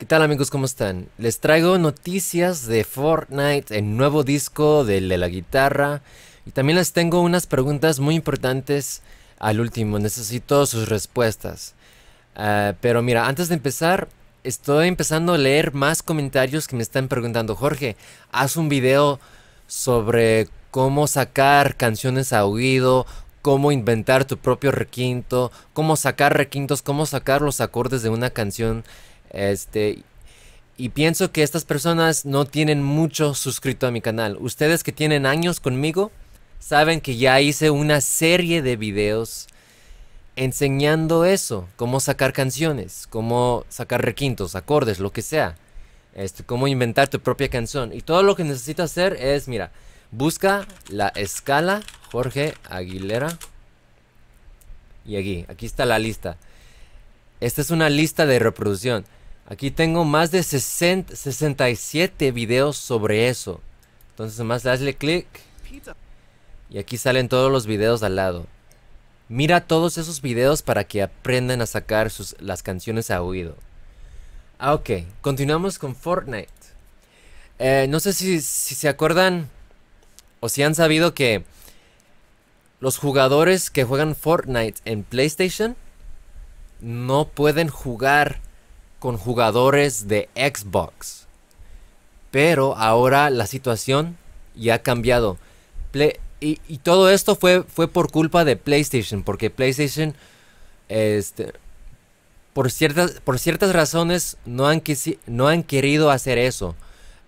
¿Qué tal amigos? ¿Cómo están? Les traigo noticias de Fortnite, el nuevo disco de la guitarra. Y también les tengo unas preguntas muy importantes al último. Necesito sus respuestas. Ah, pero mira, antes de empezar, estoy empezando a leer más comentarios que me están preguntando. Jorge, haz un video sobre cómo sacar canciones a oído, cómo inventar tu propio requinto, cómo sacar requintos, cómo sacar los acordes de una canción este, y pienso que estas personas no tienen mucho suscrito a mi canal. Ustedes que tienen años conmigo saben que ya hice una serie de videos enseñando eso, cómo sacar canciones, cómo sacar requintos, acordes, lo que sea. Este, cómo inventar tu propia canción. Y todo lo que necesitas hacer es, mira, busca la escala Jorge Aguilera. Y aquí, aquí está la lista. Esta es una lista de reproducción. Aquí tengo más de 67 videos sobre eso. Entonces más le hazle clic. Y aquí salen todos los videos al lado. Mira todos esos videos para que aprendan a sacar sus, las canciones a oído. Ah, ok. Continuamos con Fortnite. Eh, no sé si, si se acuerdan o si han sabido que los jugadores que juegan Fortnite en PlayStation no pueden jugar con jugadores de Xbox. Pero ahora la situación ya ha cambiado. y, todo esto fue, fue por culpa de PlayStation, porque PlayStation, este, por, ciertas, por ciertas razones, no han, no han querido hacer eso.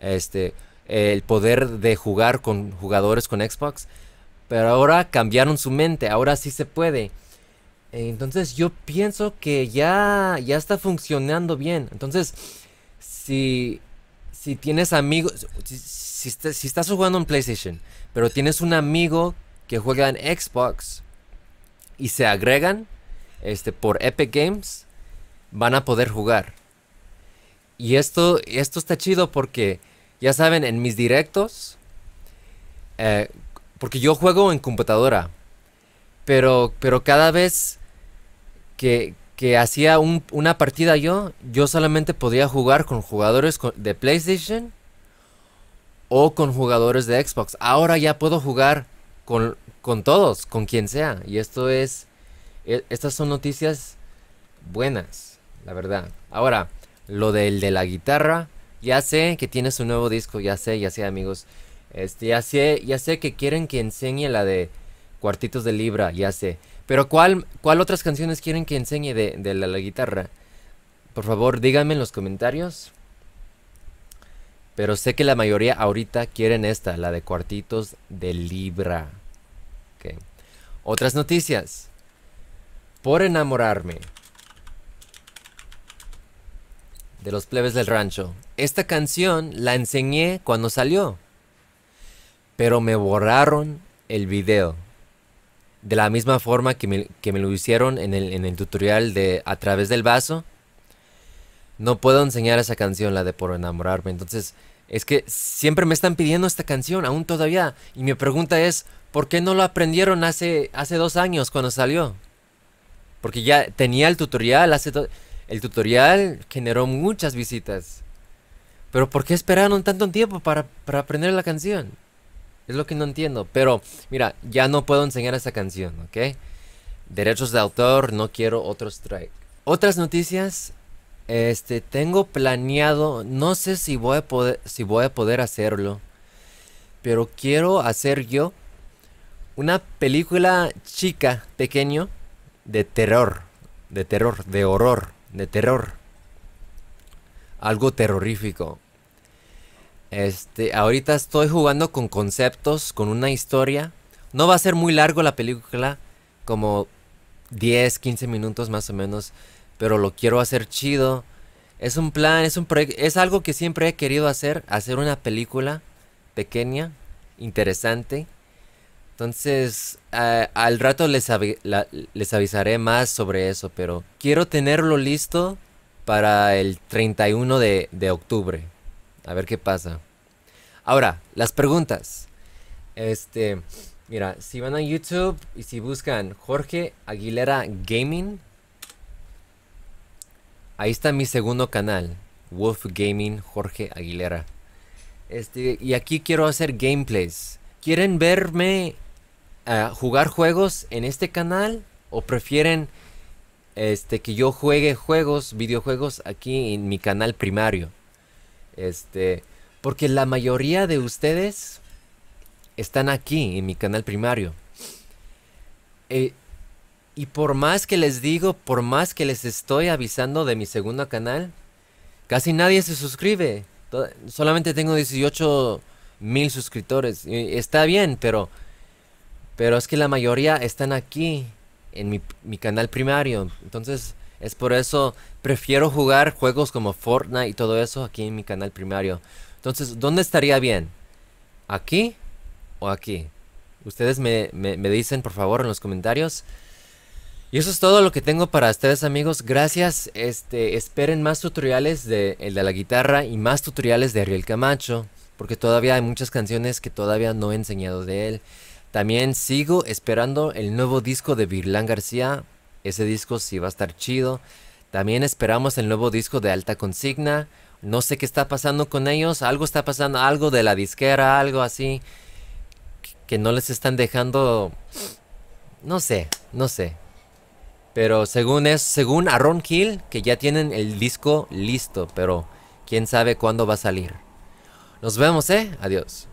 Este, el poder de jugar con jugadores con Xbox. Pero ahora cambiaron su mente, ahora sí se puede. Entonces yo pienso que ya, ya está funcionando bien. Entonces, si, si tienes amigos, si, estás jugando en PlayStation, pero tienes un amigo que juega en Xbox y se agregan este, por Epic Games, van a poder jugar. Y esto, esto está chido porque, ya saben, en mis directos, eh, porque yo juego en computadora, pero, pero cada vez que, hacía una partida yo, yo solamente podía jugar con jugadores de PlayStation o con jugadores de Xbox. Ahora ya puedo jugar con, con todos, con quien sea. Y esto es, e, estas son noticias buenas, la verdad. Ahora, lo del de la guitarra, ya sé que tienes un nuevo disco, ya sé, ya sé amigos. Este, ya sé, ya sé que quieren que enseñe la de cuartitos de libra, ya sé. Pero ¿cuál, otras canciones quieren que enseñe de, la, guitarra? Por favor, díganme en los comentarios. Pero sé que la mayoría ahorita quieren esta, la de cuartitos de libra. Otras noticias. Por enamorarme. De los plebes del rancho. Esta canción la enseñé cuando salió. Pero me borraron el video de la misma forma que me, que me lo hicieron en el, en el, tutorial de A través del vaso, no puedo enseñar esa canción, la de Por enamorarme. Entonces, es que siempre me están pidiendo esta canción, aún todavía. Y mi pregunta es, ¿por qué no lo aprendieron hace, hace dos años cuando salió? Porque ya tenía el tutorial, hace el tutorial generó muchas visitas. Pero ¿por qué esperaron tanto tiempo para, para aprender la canción? Es lo que no entiendo. Pero, mira, ya no puedo enseñar esa canción, ¿ok? Derechos de autor, no quiero otro strike. Otras noticias. Este, tengo planeado, no sé si voy a poder, si voy a poder hacerlo, pero quiero hacer yo una película chica, pequeño, de terror, de terror, de horror, de terror. Algo terrorífico. Este, ahorita estoy jugando con conceptos, con una historia. No va a ser muy largo la película, como 10, 15 minutos más o menos, pero lo quiero hacer chido. Es un plan, es un es algo que siempre he querido hacer, hacer una película pequeña, interesante. Entonces, al rato les, les avisaré más sobre eso, pero quiero tenerlo listo para el 31 de octubre. A ver qué pasa. Ahora, las preguntas. Este, mira, si van a YouTube y si buscan Jorge Aguilera Gaming, ahí está mi segundo canal, Wolf Gaming Jorge Aguilera. Este, y aquí quiero hacer gameplays. ¿Quieren verme eh, jugar juegos en este canal o prefieren este que yo juegue juegos, videojuegos aquí en mi canal primario? Este, porque la mayoría de ustedes están aquí en mi canal primario. Eh, y por más que les digo, por más que les estoy avisando de mi segundo canal, casi nadie se suscribe. solamente tengo 18 mil suscriptores. está bien, pero, pero es que la mayoría están aquí en mi, mi canal primario. Entonces, es por eso prefiero jugar juegos como Fortnite y todo eso aquí en mi canal primario. Entonces, ¿dónde estaría bien? ¿Aquí o aquí? Ustedes me, dicen por favor en los comentarios. Y eso es todo lo que tengo para ustedes amigos. Gracias. Este, esperen más tutoriales de el de la guitarra y más tutoriales de Ariel Camacho, porque todavía hay muchas canciones que todavía no he enseñado de él. También sigo esperando el nuevo disco de Virlán García. Ese disco sí va a estar chido. También esperamos el nuevo disco de Alta Consigna. No sé qué está pasando con ellos. Algo está pasando, algo de la disquera, algo así. Que no les están dejando... No sé, no sé. Pero según es, según Aaron Hill, que ya tienen el disco listo, pero quién sabe cuándo va a salir. Nos vemos, ¿eh? Adiós.